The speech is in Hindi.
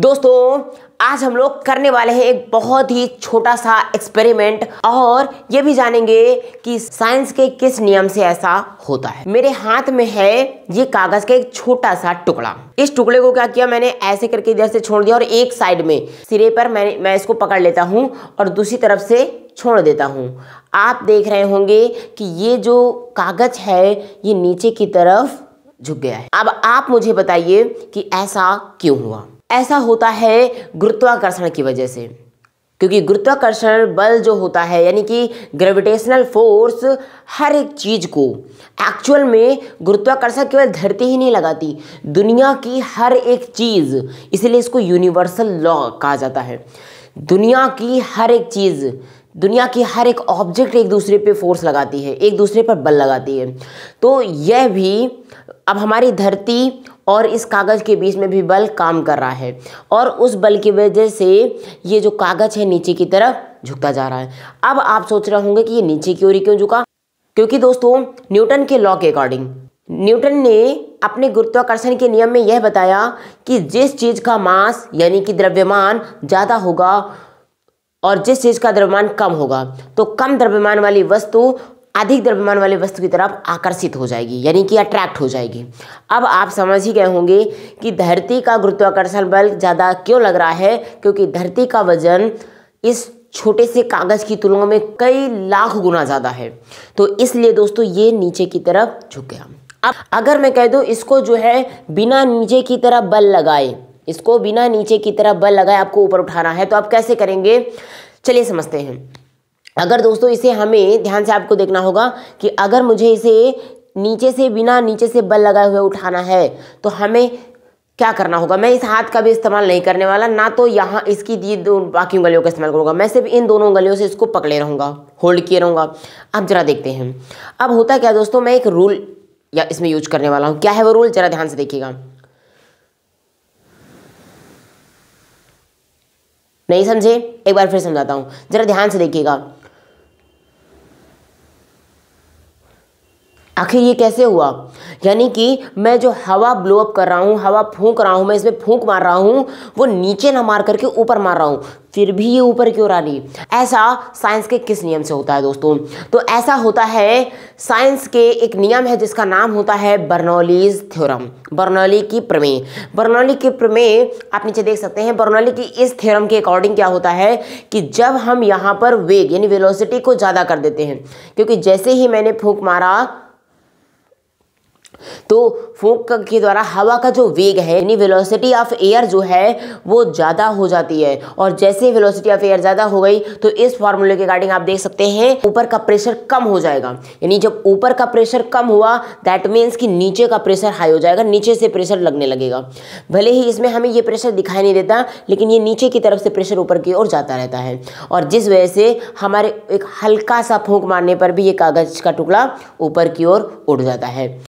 दोस्तों आज हम लोग करने वाले हैं एक बहुत ही छोटा सा एक्सपेरिमेंट और ये भी जानेंगे कि साइंस के किस नियम से ऐसा होता है मेरे हाथ में है ये कागज का एक छोटा सा टुकड़ा इस टुकड़े को क्या किया मैंने ऐसे करके इधर से छोड़ दिया और एक साइड में सिरे पर मैंने मैं इसको पकड़ लेता हूँ और दूसरी तरफ से छोड़ देता हूँ आप देख रहे होंगे कि ये जो कागज है ये नीचे की तरफ झुक गया है अब आप मुझे बताइए कि ऐसा क्यों हुआ ऐसा होता है गुरुत्वाकर्षण की वजह से क्योंकि गुरुत्वाकर्षण बल जो होता है यानी कि ग्रेविटेशनल फोर्स हर एक चीज़ को एक्चुअल में गुरुत्वाकर्षण केवल धरती ही नहीं लगाती दुनिया की हर एक चीज़ इसलिए इसको यूनिवर्सल लॉ कहा जाता है दुनिया की हर एक चीज़ दुनिया की हर एक ऑब्जेक्ट एक दूसरे पे फोर्स लगाती है एक दूसरे पर बल लगाती है तो यह भी अब हमारी धरती और इस कागज़ के बीच में भी बल काम कर रहा है और उस बल की वजह से ये जो कागज़ है नीचे की तरफ झुकता जा रहा है अब आप सोच रहे होंगे कि ये नीचे की ओर क्यों झुका क्योंकि दोस्तों न्यूटन के लॉ के अकॉर्डिंग न्यूटन ने अपने गुरुत्वाकर्षण के नियम में यह बताया कि जिस चीज़ का मास यानी कि द्रव्यमान ज़्यादा होगा और जिस चीज़ का द्रव्यमान कम होगा तो कम द्रव्यमान वाली वस्तु अधिक द्रव्यमान वाली वस्तु की तरफ आकर्षित हो जाएगी यानी कि अट्रैक्ट हो जाएगी अब आप समझ ही गए होंगे कि धरती का गुरुत्वाकर्षण बल ज़्यादा क्यों लग रहा है क्योंकि धरती का वजन इस छोटे से कागज़ की तुलना में कई लाख गुना ज़्यादा है तो इसलिए दोस्तों ये नीचे की तरफ झुक गया अब अगर मैं कह दूँ इसको जो है बिना नीचे की तरफ बल लगाए इसको बिना नीचे की तरफ बल लगाए आपको ऊपर उठाना है तो आप कैसे करेंगे चलिए समझते हैं अगर दोस्तों इसे हमें ध्यान से आपको देखना होगा कि अगर मुझे इसे नीचे से बिना नीचे से बल लगाए हुए उठाना है तो हमें क्या करना होगा मैं इस हाथ का भी इस्तेमाल नहीं करने वाला ना तो यहाँ इसकी दी दो बाकी उंगलियों का इस्तेमाल करूँगा मैं सिर्फ इन दोनों उंगलियों से इसको पकड़े रहूँगा होल्ड किए रहूँगा अब जरा देखते हैं अब होता क्या दोस्तों मैं एक रूल या इसमें यूज करने वाला हूँ क्या है वो रूल जरा ध्यान से देखिएगा नहीं समझे एक बार फिर समझाता हूं ज़रा ध्यान से देखिएगा आखिर ये कैसे हुआ यानी कि मैं जो हवा ब्लोअप कर रहा हूँ हवा फूंक रहा हूँ मैं इसमें फूंक मार रहा हूँ वो नीचे ना मार करके ऊपर मार रहा हूँ फिर भी ये ऊपर क्यों रहा नहीं ऐसा साइंस के किस नियम से होता है दोस्तों तो ऐसा होता है साइंस के एक नियम है जिसका नाम होता है बर्नौलीज थ्योरम बर्नौली की प्रमेय बर्नौली की प्रमेय आप नीचे देख सकते हैं बर्नौली की इस थ्योरम के अकॉर्डिंग क्या होता है कि जब हम यहाँ पर वेग यानी वेलोसिटी को ज़्यादा कर देते हैं क्योंकि जैसे ही मैंने फूक मारा तो फूक के द्वारा हवा का जो वेग है यानी वेलोसिटी ऑफ एयर जो है वो ज़्यादा हो जाती है और जैसे वेलोसिटी ऑफ एयर ज़्यादा हो गई तो इस फार्मूले के अकॉर्डिंग आप देख सकते हैं ऊपर का प्रेशर कम हो जाएगा यानी जब ऊपर का प्रेशर कम हुआ दैट मीन्स कि नीचे का प्रेशर हाई हो जाएगा नीचे से प्रेशर लगने लगेगा भले ही इसमें हमें ये प्रेशर दिखाई नहीं देता लेकिन ये नीचे की तरफ से प्रेशर ऊपर की ओर जाता रहता है और जिस वजह से हमारे एक हल्का सा फूक मारने पर भी ये कागज़ का टुकड़ा ऊपर की ओर उड़ जाता है